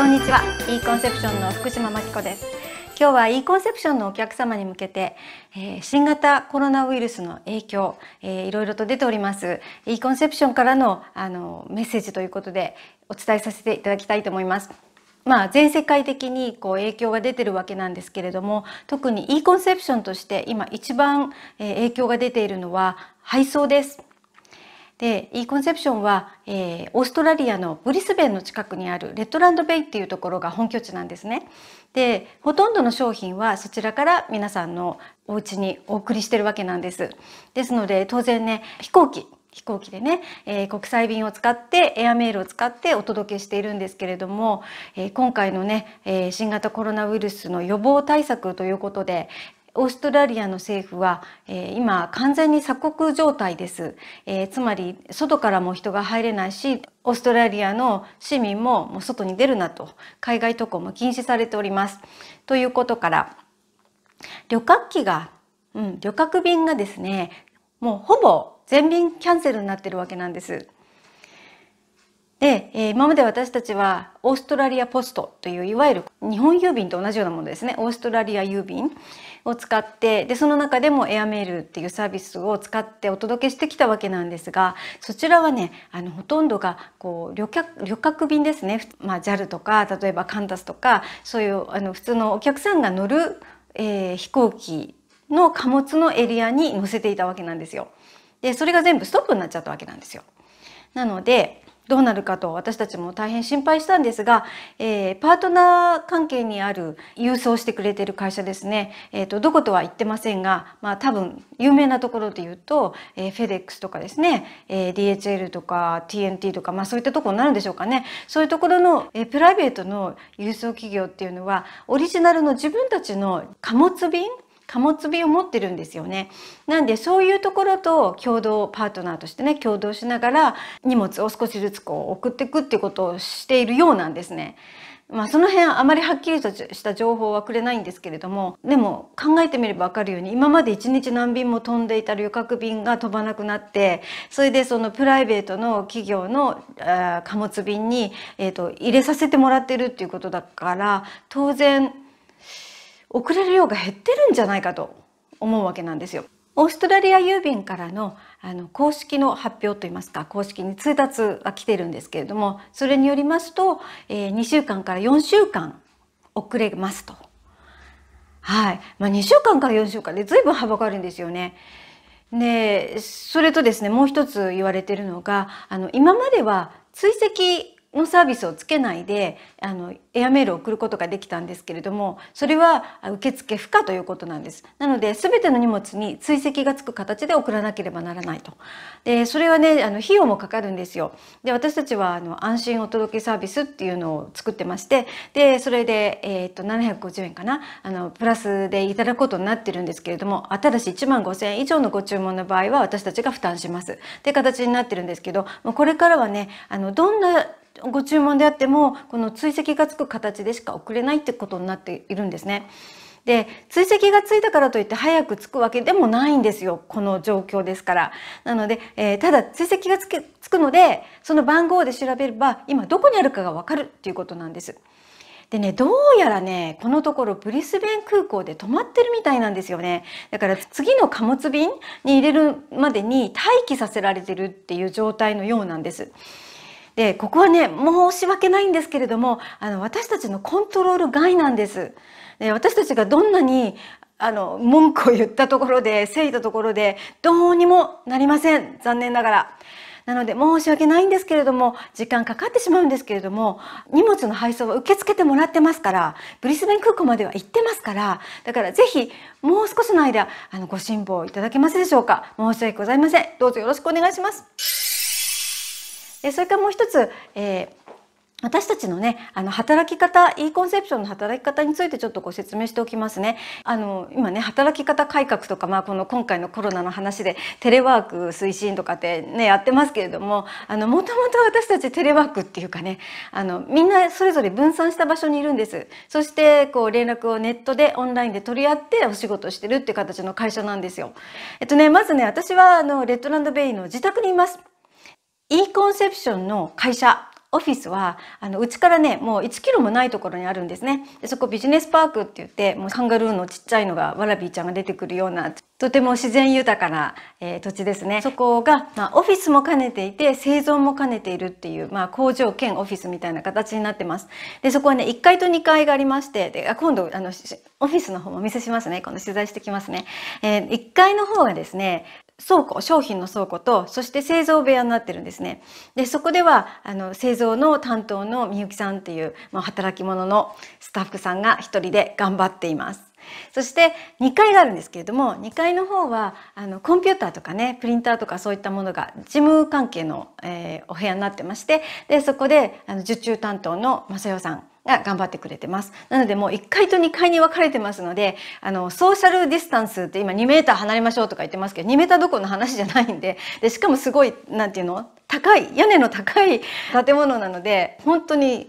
こんにちは e コンセプションの福島真紀子です今日は e コンセプションのお客様に向けて、えー、新型コロナウイルスの影響、えー、いろいろと出ております e コンセプションからのあのメッセージということでお伝えさせていただきたいと思いますまあ、全世界的にこう影響が出てるわけなんですけれども特に e コンセプションとして今一番影響が出ているのは配送ですで e コンセプションは、えー、オーストラリアのブリスベンの近くにあるレッドランドベイっていうところが本拠地なんですね。でほとんどの商品はそちらから皆さんのお家にお送りしてるわけなんです。ですので当然ね飛行機飛行機でね、えー、国際便を使ってエアメールを使ってお届けしているんですけれども、えー、今回のね、えー、新型コロナウイルスの予防対策ということでオーストラリアの政府は、えー、今完全に鎖国状態です、えー、つまり外からも人が入れないしオーストラリアの市民ももう外に出るなと海外渡航も禁止されております。ということから旅客機が、うん、旅客便がですねもうほぼ全便キャンセルになってるわけなんです。で、えー、今まで私たちはオーストラリアポストといういわゆる日本郵便と同じようなものですねオーストラリア郵便を使ってでその中でもエアメールっていうサービスを使ってお届けしてきたわけなんですがそちらはねあのほとんどがこう旅客旅客便ですね、まあ、JAL とか例えばカンタスとかそういうあの普通のお客さんが乗る、えー、飛行機の貨物のエリアに乗せていたわけなんですよ。でそれが全部ストップになっちゃったわけなんですよ。なのでどうなるかと私たちも大変心配したんですが、えー、パートナー関係にある郵送してくれてる会社ですね、えーと、どことは言ってませんが、まあ、多分有名なところで言うと、えー、フェデックスとかですね、えー、DHL とか TNT とか、まあ、そういったところになるんでしょうかねそういうところの、えー、プライベートの郵送企業っていうのはオリジナルの自分たちの貨物便貨物便を持ってるんですよね。なんでそういうところと共同パートナーとしてね共同しながら荷物を少しずつこう送っていくっていうことをしているようなんですね。まあ、その辺あまりはっきりとした情報はくれないんですけれどもでも考えてみれば分かるように今まで1日何便も飛んでいた旅客便が飛ばなくなってそれでそのプライベートの企業の貨物便に、えー、と入れさせてもらってるっていうことだから当然送れる量が減ってるんじゃないかと思うわけなんですよ。オーストラリア郵便からのあの公式の発表といいますか公式に通達が来てるんですけれどもそれによりますと、えー、2週間から4週間遅れますと。はいまあ、2週間から4週間で随分幅があるんですよね。でそれとですねもう一つ言われているのがあの今までは追跡のサービスをつけないであのエアメールを送ることができたんですけれどもそれは受付不可ということなんですなので全ての荷物に追跡がつく形で送らなければならないとでそれはねあの費用もかかるんですよで私たちはあの安心お届けサービスっていうのを作ってましてでそれで、えー、っと750円かなあのプラスでいただくことになってるんですけれどもただし1万5,000円以上のご注文の場合は私たちが負担しますって形になってるんですけどこれからはねあのどんなご注文であってもこの追跡がつく形でしか送れないってことになっているんですね。で追跡がついたからといって早くつくわけでもないんですよこの状況ですから。なので、えー、ただ追跡がつけつくのでその番号で調べれば今どこにあるかがわかるっていうことなんです。でね、どうやらね、このところブリスベン空港で止まってるみたいなんですよね。だから次の貨物便に入れるまでに待機させられてるっていう状態のようなんです。でここはね申し訳ないんですけれどもあの私たちのコントロール外なんです。で私たちがどんなにあの文句を言ったところで誠いだところでどうにもなりません残念ながら。なので申し訳ないんですけれども時間かかってしまうんですけれども荷物の配送は受け付けてもらってますからブリスベン空港までは行ってますからだから是非もう少しの間あのご辛抱いただけますでしょうか申し訳ございませんどうぞよろしくお願いします。でそれからもう一つ、えー私たちのね、あの、働き方、e コンセプションの働き方についてちょっとご説明しておきますね。あの、今ね、働き方改革とか、まあ、この今回のコロナの話で、テレワーク推進とかってね、やってますけれども、あの、もともと私たちテレワークっていうかね、あの、みんなそれぞれ分散した場所にいるんです。そして、こう、連絡をネットで、オンラインで取り合ってお仕事してるっていう形の会社なんですよ。えっとね、まずね、私は、あの、レッドランドベイの自宅にいます。e コンセプションの会社オフィスはあのうちからねもう1キロもないところにあるんですねでそこビジネスパークって言ってもうカンガルーのちっちゃいのがわらびーちゃんが出てくるようなとても自然豊かな、えー、土地ですねそこが、まあ、オフィスも兼ねていて製造も兼ねているっていう、まあ、工場兼オフィスみたいな形になってますでそこはね1階と2階がありましてで今度あのオフィスの方もお見せしますね今度取材してきますね、えー、1階の方がですね倉庫、商品の倉庫と、そして製造部屋になってるんですね。で、そこでは、あの、製造の担当のみゆきさんっていう、まあ、働き者のスタッフさんが一人で頑張っています。そして2階があるんですけれども2階の方はあのコンピューターとかねプリンターとかそういったものが事務関係の、えー、お部屋になってましてでそこであの受注担当の正代さんが頑張ってくれてます。なのでもう1階と2階に分かれてますので、あの、ソーシャルディスタンスって今2メーター離れましょうとか言ってますけど、2メーターどこの話じゃないんで、で、しかもすごい、なんていうの高い、屋根の高い建物なので、本当に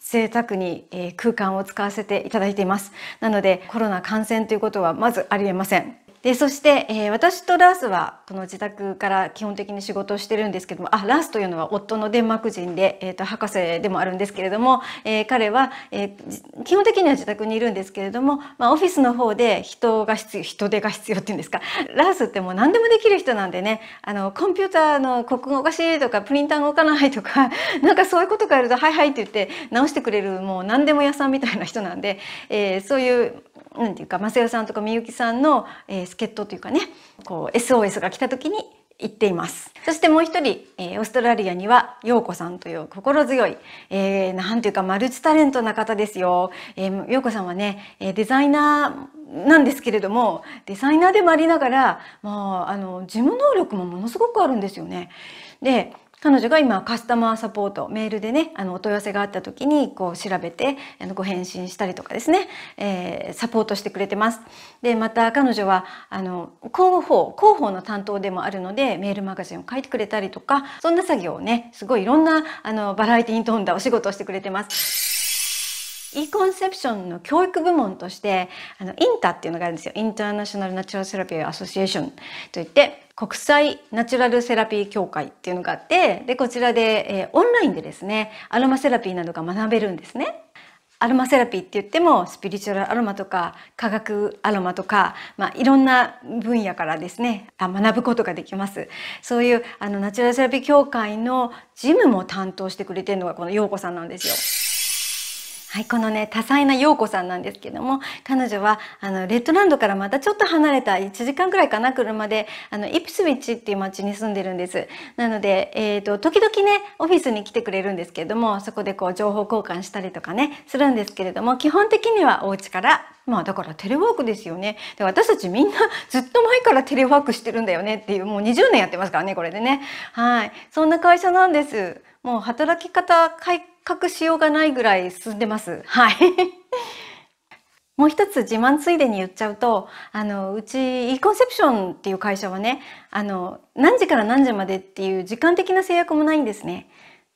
贅沢に、え空間を使わせていただいています。なのでコロナ感染ということはまずありえません。でそして、えー、私とラースはこの自宅から基本的に仕事をしてるんですけどもあラースというのは夫のデンマーク人で、えーと、博士でもあるんですけれども、えー、彼は、えー、基本的には自宅にいるんですけれども、まあ、オフィスの方で人が必要人手が必要っていうんですかラースってもう何でもできる人なんでねあのコンピューターの国語おかしいとかプリンターが動かないとか なんかそういうことがあると「はいはい」って言って直してくれるもう何でも屋さんみたいな人なんで、えー、そういうなんていうか正代さんとかみゆきさんの、えー、助っ人というかねこう SOS が来た時に行っています。そしてもう一人、えー、オーストラリアには、ようこさんという心強い、えー、なんていうかマルチタレントな方ですよ。えー、ようこさんはね、えー、デザイナーなんですけれども、デザイナーでもありながら、まあ、あの、事務能力もものすごくあるんですよね。で、彼女が今カスタマーサポートメールでねあのお問い合わせがあった時にこう調べてあのご返信したりとかですね、えー、サポートしてくれてます。でまた彼女はあの広報広報の担当でもあるのでメールマガジンを書いてくれたりとかそんな作業をねすごいいろんなあのバラエティに富んだお仕事をしてくれてます。e コンセプションの教育部門としてあのインタっていうのがあるんですよインターナショナルナチュラルセラピーアソシエーションといって国際ナチュラルセラピー協会っていうのがあって、で、こちらで、えー、オンラインでですね、アロマセラピーなどが学べるんですね。アロマセラピーって言ってもスピリチュアルアロマとか化学アロマとか、まあ、いろんな分野からですね学ぶことができますそういうあのナチュラルセラピー協会の事務も担当してくれてるのがこの陽子さんなんですよ。はい、このね多彩な陽子さんなんですけども彼女はあのレッドランドからまたちょっと離れた1時間くらいかな車であのイプスウィッチっていう町に住んでるんですなので、えーと、時々ねオフィスに来てくれるんですけれどもそこでこう情報交換したりとかねするんですけれども基本的にはお家からまあだからテレワークですよね。で私たちみんなずっと前からテレワークしてるんだよねっていうもう20年やってますからねこれでね。はい。そんな会社なんです。もう働き方改覚しようがないぐらい進んでます。はい。もう一つ自慢ついでに言っちゃうと、あの、うち、イコンセプションっていう会社はね、あの、何時から何時までっていう時間的な制約もないんですね。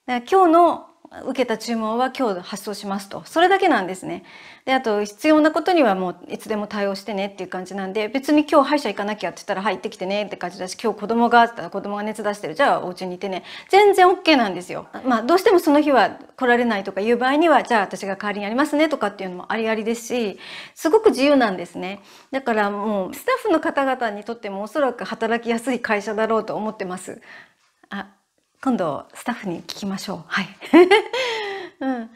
だから今日の受けた注文は今日発送しますと。それだけなんですね。で、あと、必要なことにはもういつでも対応してねっていう感じなんで、別に今日歯医者行かなきゃって言ったら、はい、行ってきてねって感じだし、今日子供が、ったら子供が熱出してる、じゃあお家にいてね。全然 OK なんですよ。まあ、どうしてもその日は来られないとかいう場合には、じゃあ私が代わりにやりますねとかっていうのもありありですし、すごく自由なんですね。だからもう、スタッフの方々にとってもおそらく働きやすい会社だろうと思ってます。あ今度スタッフに聞きましょう。はい。うん、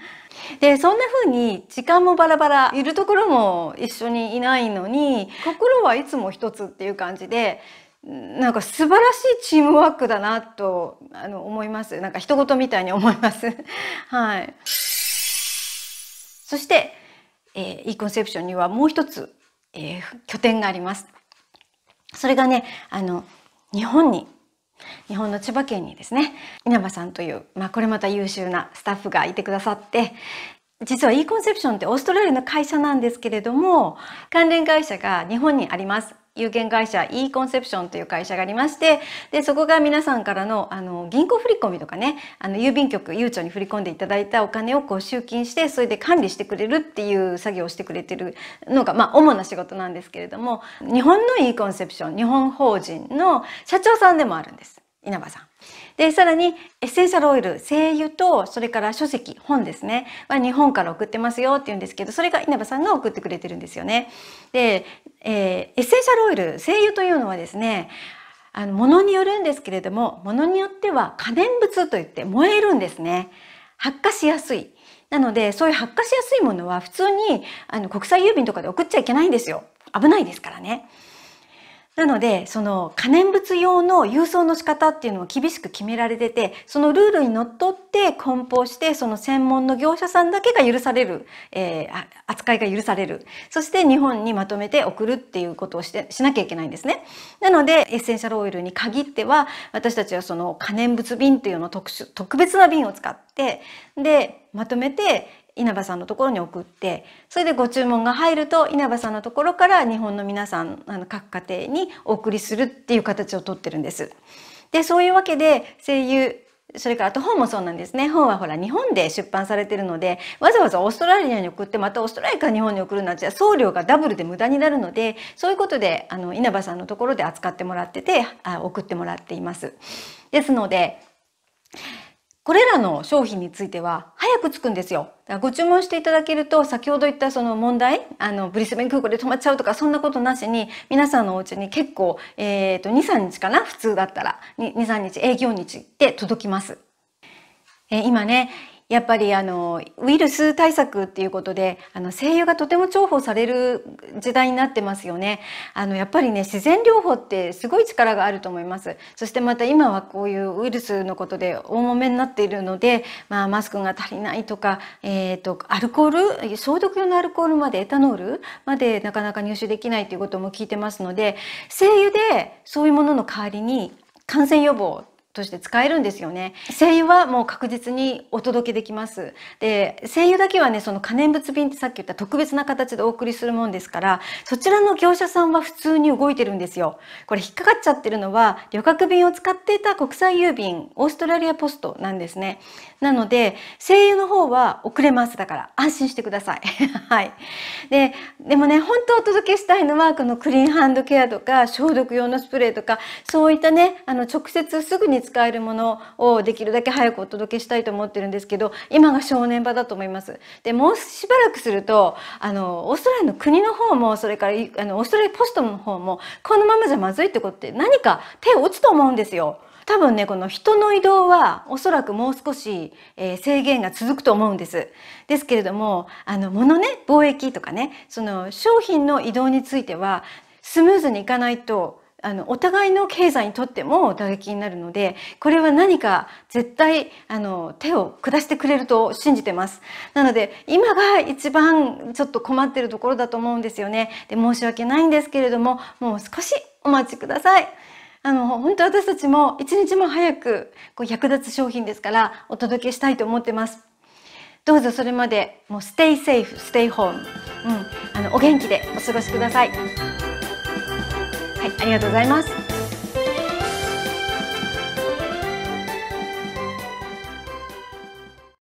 でそんな風に時間もバラバラいるところも一緒にいないのに心はいつも一つっていう感じでなんか素晴らしいチームワークだなとあの思いますなんか一言みたいに思います はいそして、えー、イーコンセプションにはもう一つ、えー、拠点がありますそれがねあの日本に日本の千葉県にですね稲葉さんという、まあ、これまた優秀なスタッフがいてくださって実は e コンセプションってオーストラリアの会社なんですけれども関連会社が日本にあります有限会社 e コンセプションという会社がありましてでそこが皆さんからのあの銀行振込とかねあの郵便局ゆうちょに振り込んでいただいたお金をこう集金してそれで管理してくれるっていう作業をしてくれてるのが、まあ、主な仕事なんですけれども日本の e コンセプション日本法人の社長さんでもあるんです。稲葉さん。で、さらにエッセンシャルオイル、精油と、それから書籍、本ですね。は日本から送ってますよって言うんですけど、それが稲葉さんが送ってくれてるんですよね。で、えー、エッセンシャルオイル、精油というのはですね、あの、ものによるんですけれども、ものによっては可燃物といって燃えるんですね。発火しやすい。なので、そういう発火しやすいものは普通にあの国際郵便とかで送っちゃいけないんですよ。危ないですからね。なので、その可燃物用の郵送の仕方っていうのは厳しく決められてて、そのルールにのっとって梱包して、その専門の業者さんだけが許される、えー、扱いが許される。そして日本にまとめて送るっていうことをしてしなきゃいけないんですね。なので、エッセンシャルオイルに限っては、私たちはその可燃物瓶っていうのを特殊、特別な瓶を使って、で、まとめて、稲葉さんのところに送ってそれでご注文が入ると稲葉さんのところから日本の皆さんあの各家庭にお送りするっていう形をとってるんです。でそういうわけで声優それからあと本もそうなんですね。本はほら日本で出版されてるので、わざわざオーストラリアに送ってまたオーストラリアから日本に送るなんて送料がダブルで無駄になるので、そういうことであの稲葉さんのところで扱ってもらっててあ送ってもらっています。ですので。これらの商品については早く着くんですよ。ご注文していただけると先ほど言ったその問題あのブリスベン空港で止まっちゃうとかそんなことなしに皆さんのお家に結構、えーと、と23日かな普通だったら23日営業日で届きます。えー、今ねやっぱりあのウイルス対策っていうことであの精油がとても重宝される時代になってますよねあのやっぱりね自然療法ってすごい力があると思いますそしてまた今はこういうウイルスのことで大もめになっているので、まあ、マスクが足りないとか、えーと、とアルコール消毒用のアルコールまでエタノールまでなかなか入手できないということも聞いてますので精油でそういうものの代わりに感染予防として使えるんですよね。精油はもう確実にお届けできます。で、精油だけはね、その可燃物便ってさっき言った特別な形でお送りするもんですから、そちらの業者さんは普通に動いてるんですよ。これ引っかかっちゃってるのは、旅客便を使っていた国際郵便、オーストラリアポストなんですね。なので、精油の方は遅れます。だから、安心してください。はい。で、でもね、本当お届けしたいのは、このクリーンハンドケアとか、消毒用のスプレーとか、そういったね、あの、直接すぐに使えるものをできるだけ早くお届けしたいと思ってるんですけど今が正念場だと思います。でもうしばらくするとあのオーストラリアの国の方もそれからあのオーストラリアポストの方もこのままじゃまずいってことって何か手を打つと思うんですよ。多分ねこの人の移動はおそらくもう少し、えー、制限が続くと思うんですですけれどもあの物ね貿易とかねその商品の移動についてはスムーズにいかないとあのお互いの経済にとっても打撃になるのでこれは何か絶対あの手を下してくれると信じてますなので今が一番ちょっと困ってるところだと思うんですよねで申し訳ないんですけれどももう少しお待ちくださいあの本当私たちも一日も早くこう役立つ商品ですからお届けしたいと思ってますどうぞそれまでもう stay safe stay home、うん、あのお元気でお過ごしください。ありがとうございます。